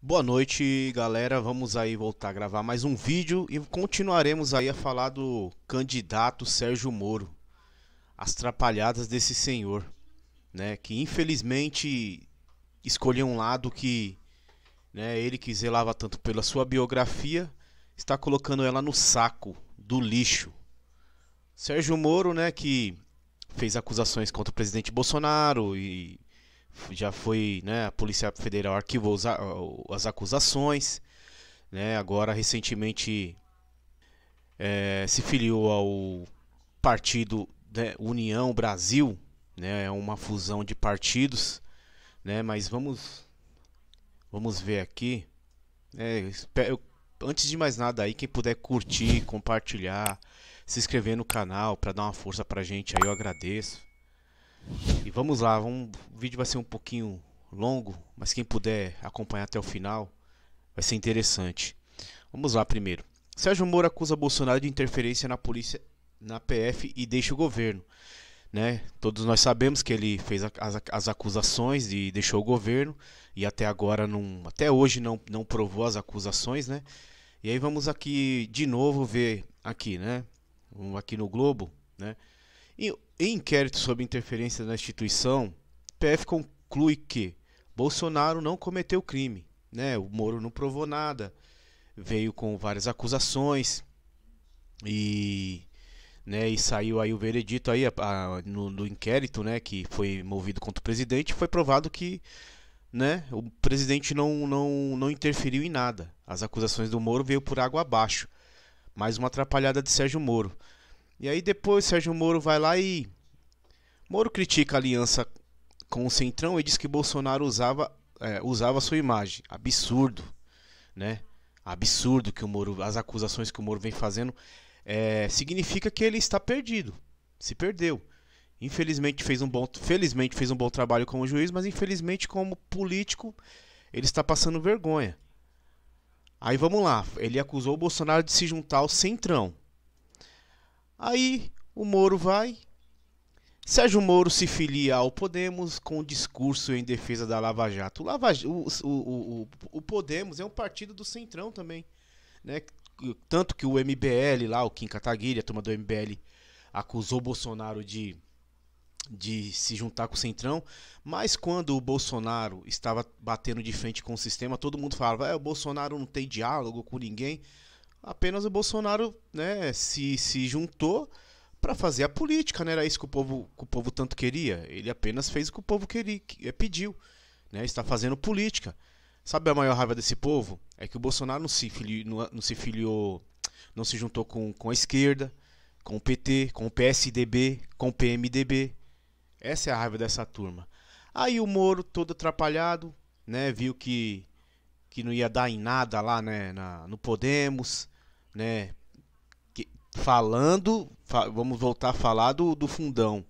Boa noite, galera. Vamos aí voltar a gravar mais um vídeo e continuaremos aí a falar do candidato Sérgio Moro. As trapalhadas desse senhor, né, que infelizmente escolheu um lado que, né, ele que zelava tanto pela sua biografia, está colocando ela no saco do lixo. Sérgio Moro, né, que fez acusações contra o presidente Bolsonaro e já foi, né, a Polícia Federal arquivou as, as acusações, né, agora recentemente é, se filiou ao partido né, União Brasil, né, é uma fusão de partidos, né, mas vamos vamos ver aqui, é, antes de mais nada aí, quem puder curtir, compartilhar, se inscrever no canal para dar uma força para gente aí, eu agradeço. E vamos lá, vamos, o vídeo vai ser um pouquinho longo, mas quem puder acompanhar até o final vai ser interessante. Vamos lá primeiro. Sérgio Moro acusa Bolsonaro de interferência na polícia, na PF e deixa o governo. Né? Todos nós sabemos que ele fez as, as acusações e deixou o governo e até agora não, até hoje não, não provou as acusações, né? E aí vamos aqui de novo ver aqui, né? Vamos aqui no Globo, né? E em inquérito sobre interferência na instituição, PF conclui que Bolsonaro não cometeu crime, né? O Moro não provou nada, veio com várias acusações e né, e saiu aí o veredito aí a, a, no, no, inquérito, né, que foi movido contra o presidente, foi provado que, né, o presidente não, não, não interferiu em nada. As acusações do Moro veio por água abaixo. Mais uma atrapalhada de Sérgio Moro. E aí depois Sérgio Moro vai lá e. Moro critica a aliança com o Centrão e diz que Bolsonaro usava, é, usava sua imagem. Absurdo, né? Absurdo que o Moro. As acusações que o Moro vem fazendo é, significa que ele está perdido. Se perdeu. Infelizmente fez um bom, felizmente fez um bom trabalho como juiz, mas infelizmente como político ele está passando vergonha. Aí vamos lá, ele acusou o Bolsonaro de se juntar ao Centrão. Aí o Moro vai. Sérgio Moro se filia ao Podemos com o discurso em defesa da Lava Jato. O, Lava, o, o, o Podemos é um partido do Centrão também. Né? Tanto que o MBL lá, o Kim Kataguiri, a turma do MBL, acusou Bolsonaro de, de se juntar com o Centrão. Mas quando o Bolsonaro estava batendo de frente com o sistema, todo mundo falava: é, o Bolsonaro não tem diálogo com ninguém apenas o Bolsonaro né, se, se juntou para fazer a política, né? Era isso que o povo, que o povo tanto queria. Ele apenas fez o que o povo queria, que, eh, pediu, né? Está fazendo política. Sabe a maior raiva desse povo? É que o Bolsonaro não se não, não se filiou, não se juntou com, com a esquerda, com o PT, com o PSDB, com o PMDB. Essa é a raiva dessa turma. Aí o Moro todo atrapalhado, né? Viu que que não ia dar em nada lá né, na, no Podemos, né? Que, falando, fa vamos voltar a falar do, do fundão.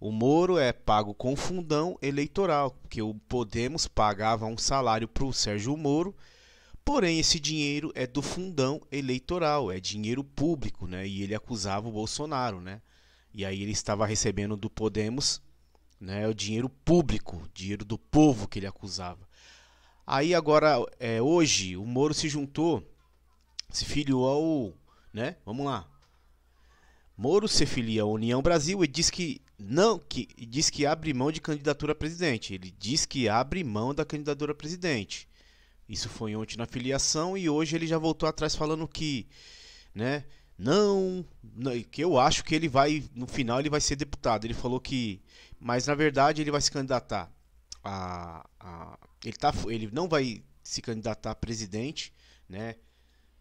O Moro é pago com fundão eleitoral, porque o Podemos pagava um salário para o Sérgio Moro, porém esse dinheiro é do fundão eleitoral, é dinheiro público, né? E ele acusava o Bolsonaro, né? E aí ele estava recebendo do Podemos né, o dinheiro público, dinheiro do povo que ele acusava. Aí agora, é, hoje, o Moro se juntou, se filiou ao. Né? Vamos lá. Moro se filia à União Brasil e diz que não, que diz que abre mão de candidatura a presidente. Ele diz que abre mão da candidatura a presidente. Isso foi ontem na filiação e hoje ele já voltou atrás falando que, né? Não, não, que eu acho que ele vai no final ele vai ser deputado. Ele falou que, mas na verdade ele vai se candidatar a, a, ele, tá, ele não vai se candidatar a presidente, né?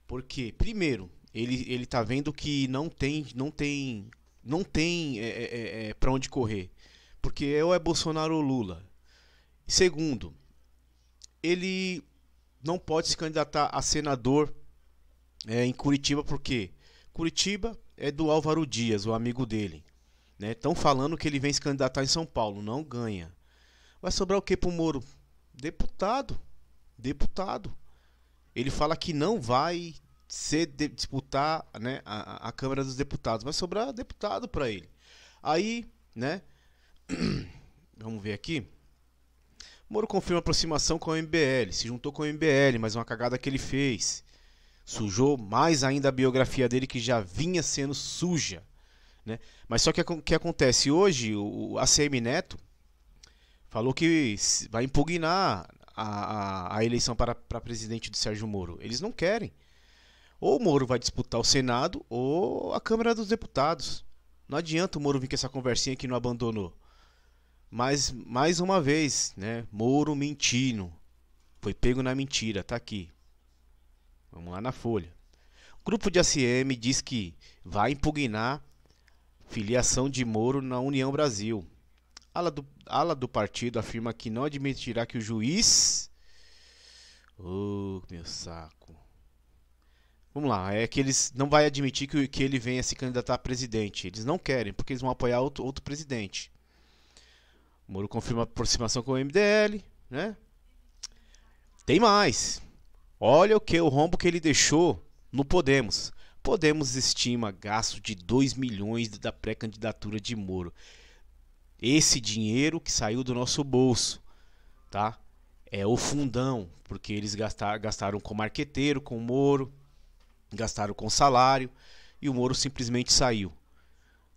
Porque, primeiro, ele, ele tá vendo que não tem, não tem, não tem é, é, é, é para onde correr. Porque é ou é Bolsonaro ou Lula. Segundo, ele não pode se candidatar a senador é, em Curitiba, porque Curitiba é do Álvaro Dias, o amigo dele. Estão né? falando que ele vem se candidatar em São Paulo, não ganha. Vai sobrar o que pro Moro? Deputado. Deputado. Ele fala que não vai ser de, disputar né, a, a Câmara dos Deputados. Vai sobrar deputado para ele. Aí, né? Vamos ver aqui. Moro confirma aproximação com o MBL. Se juntou com o MBL, mas uma cagada que ele fez. Sujou mais ainda a biografia dele que já vinha sendo suja. Né? Mas só que o que acontece hoje, o, o ACM Neto, falou que vai impugnar a, a, a eleição para, para presidente do Sérgio Moro. Eles não querem. Ou o Moro vai disputar o Senado ou a Câmara dos Deputados. Não adianta o Moro vir com essa conversinha que não abandonou. Mas, mais uma vez, né? Moro mentindo. Foi pego na mentira, tá aqui. Vamos lá na folha. O grupo de ACM diz que vai impugnar filiação de Moro na União Brasil. Ala do ala do partido afirma que não admitirá que o juiz. Oh, meu saco. Vamos lá, é que eles não vai admitir que, que ele venha se candidatar a presidente. Eles não querem, porque eles vão apoiar outro, outro presidente. O Moro confirma a aproximação com o MDL, né? Tem mais. Olha o que o rombo que ele deixou no Podemos. Podemos estima gasto de 2 milhões da pré-candidatura de Moro esse dinheiro que saiu do nosso bolso, tá? É o fundão, porque eles gastaram com marqueteiro, com o Moro, gastaram com salário e o Moro simplesmente saiu.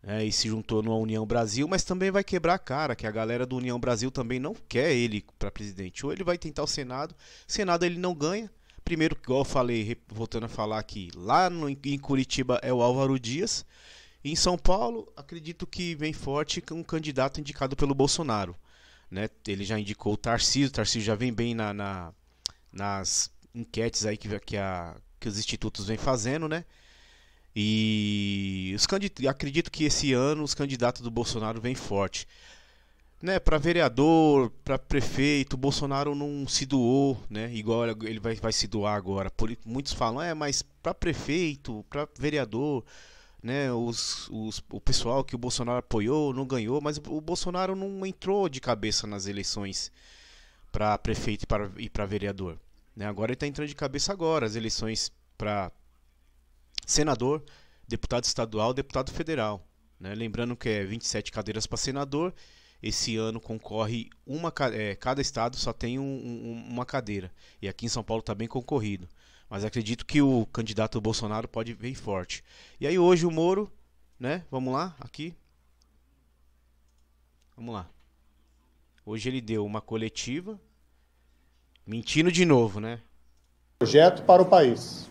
É, e se juntou no União Brasil, mas também vai quebrar a cara, que a galera do União Brasil também não quer ele para presidente. Ou ele vai tentar o Senado, Senado ele não ganha. Primeiro, igual eu falei, voltando a falar aqui, lá no, em Curitiba é o Álvaro Dias, em São Paulo, acredito que vem forte um candidato indicado pelo Bolsonaro. Né? Ele já indicou o Tarcísio, o Tarcísio já vem bem na, na, nas enquetes aí que, que, a, que os institutos vêm fazendo, né? E os acredito que esse ano os candidatos do Bolsonaro vêm forte. Né, para vereador, para prefeito, Bolsonaro não se doou, né? Igual ele vai, vai se doar agora. Por, muitos falam, é, mas para prefeito, para vereador, né, os, os, o pessoal que o Bolsonaro apoiou não ganhou, mas o, Bolsonaro não entrou de cabeça nas eleições para prefeito e para vereador. Né? Agora ele está entrando de cabeça agora, as eleições para senador, deputado estadual, deputado federal. Né? Lembrando que é 27 cadeiras para senador, esse ano concorre uma é, cada estado só tem um, um, uma cadeira e aqui em São Paulo está bem concorrido. Mas acredito que o candidato Bolsonaro pode vir forte. E aí hoje o Moro, né? Vamos lá, aqui. Vamos lá. Hoje ele deu uma coletiva, mentindo de novo, né? Projeto para o país.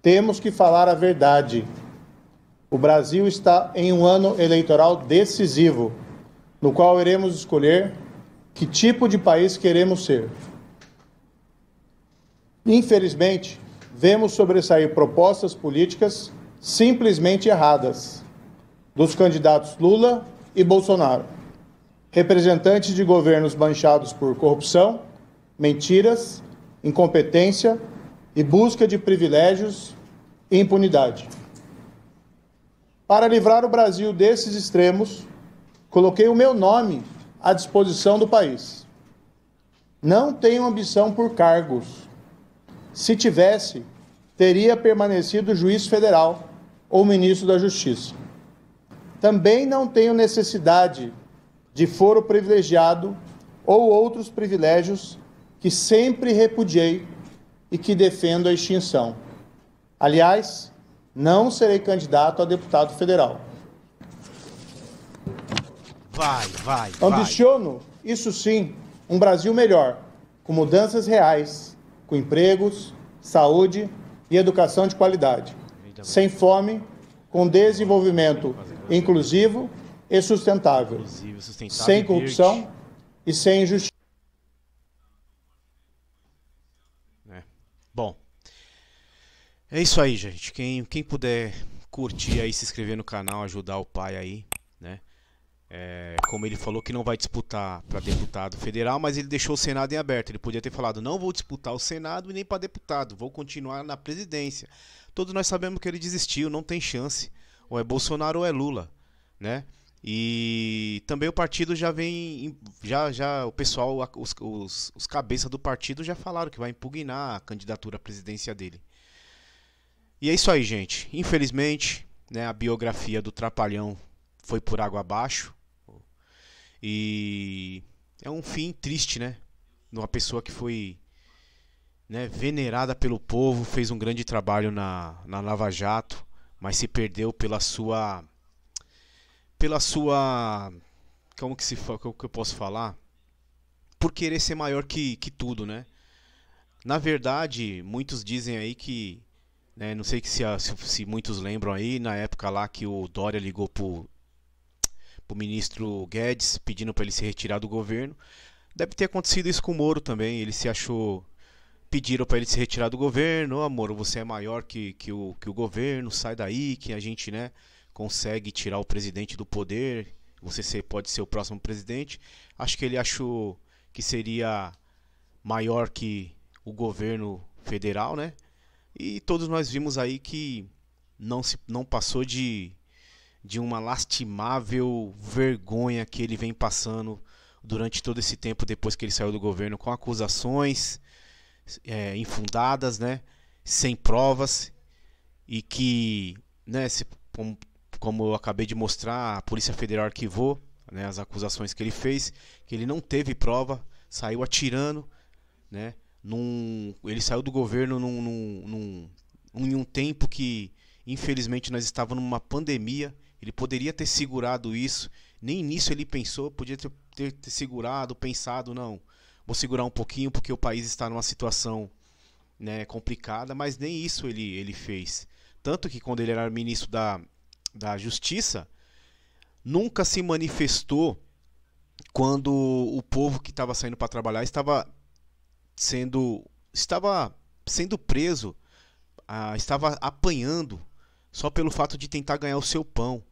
Temos que falar a verdade. O Brasil está em um ano eleitoral decisivo, no qual iremos escolher que tipo de país queremos ser. Infelizmente, vemos sobressair propostas políticas simplesmente erradas dos candidatos Lula e Bolsonaro, representantes de governos manchados por corrupção, mentiras, incompetência e busca de privilégios e impunidade. Para livrar o Brasil desses extremos, coloquei o meu nome à disposição do país. Não tenho ambição por cargos se tivesse, teria permanecido juiz federal ou ministro da Justiça. Também não tenho necessidade de foro privilegiado ou outros privilégios que sempre repudiei e que defendo a extinção. Aliás, não serei candidato a deputado federal. Vai, vai, vai. Ambiciono, isso sim, um Brasil melhor, com mudanças reais com empregos, saúde e educação de qualidade, sem fome, com desenvolvimento inclusivo e sustentável, sem corrupção e sem injustiça. Né? Bom, é isso aí, gente. Quem, quem puder curtir aí, se inscrever no canal, ajudar o pai aí, né? É, como ele falou que não vai disputar para deputado federal, mas ele deixou o Senado em aberto. Ele podia ter falado: não vou disputar o Senado e nem para deputado, vou continuar na presidência. Todos nós sabemos que ele desistiu, não tem chance. Ou é Bolsonaro ou é Lula, né? E também o partido já vem. Já, já o pessoal, os, os, os cabeças do partido já falaram que vai impugnar a candidatura à presidência dele. E é isso aí, gente. Infelizmente, né, a biografia do Trapalhão foi por água abaixo. E é um fim triste, né? Uma pessoa que foi né, venerada pelo povo, fez um grande trabalho na, na Lava Jato, mas se perdeu pela sua. pela sua. como que se como que eu posso falar? Por querer ser maior que, que tudo, né? Na verdade, muitos dizem aí que. Né, não sei se se, se, muitos lembram aí, na época lá que o Dória ligou pro o ministro Guedes, pedindo para ele se retirar do governo. Deve ter acontecido isso com o Moro também. Ele se achou. Pediram para ele se retirar do governo. oh, Moro, você é maior que, que, o, que o governo, sai daí, que a gente né, consegue tirar o presidente do poder. Você ser, pode ser o próximo presidente. Acho que ele achou que seria maior que o governo federal, né? E todos nós vimos aí que não, se, não passou de de uma lastimável vergonha que ele vem passando durante todo esse tempo depois que ele saiu do governo, com acusações é, infundadas, né, sem provas, e que, né, se, como, como eu acabei de mostrar, a Polícia Federal arquivou né, as acusações que ele fez, que ele não teve prova, saiu atirando, né, num, ele saiu do governo num, num, num, em um tempo que, infelizmente, nós estávamos numa pandemia ele poderia ter segurado isso. Nem nisso ele pensou, podia ter, ter, ter segurado, pensado, não. Vou segurar um pouquinho porque o país está numa situação né, complicada, mas nem isso ele, ele fez. Tanto que quando ele era ministro da, da Justiça, nunca se manifestou quando o povo que estava saindo para trabalhar estava sendo estava sendo preso, ah, estava apanhando só pelo fato de tentar ganhar o seu pão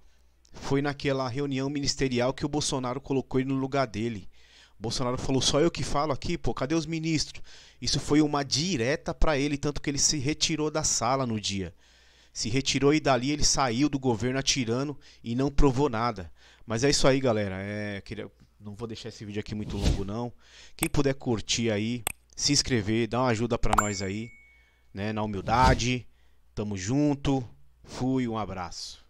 foi naquela reunião ministerial que o Bolsonaro colocou ele no lugar dele. Bolsonaro falou: só eu que falo aqui, pô, cadê os ministros? Isso foi uma direta para ele, tanto que ele se retirou da sala no dia. Se retirou e dali ele saiu do governo atirando e não provou nada. Mas é isso aí, galera. É, queria, não vou deixar esse vídeo aqui muito longo, não. Quem puder curtir aí, se inscrever, dá uma ajuda para nós aí, né? Na humildade. Tamo junto. Fui, um abraço.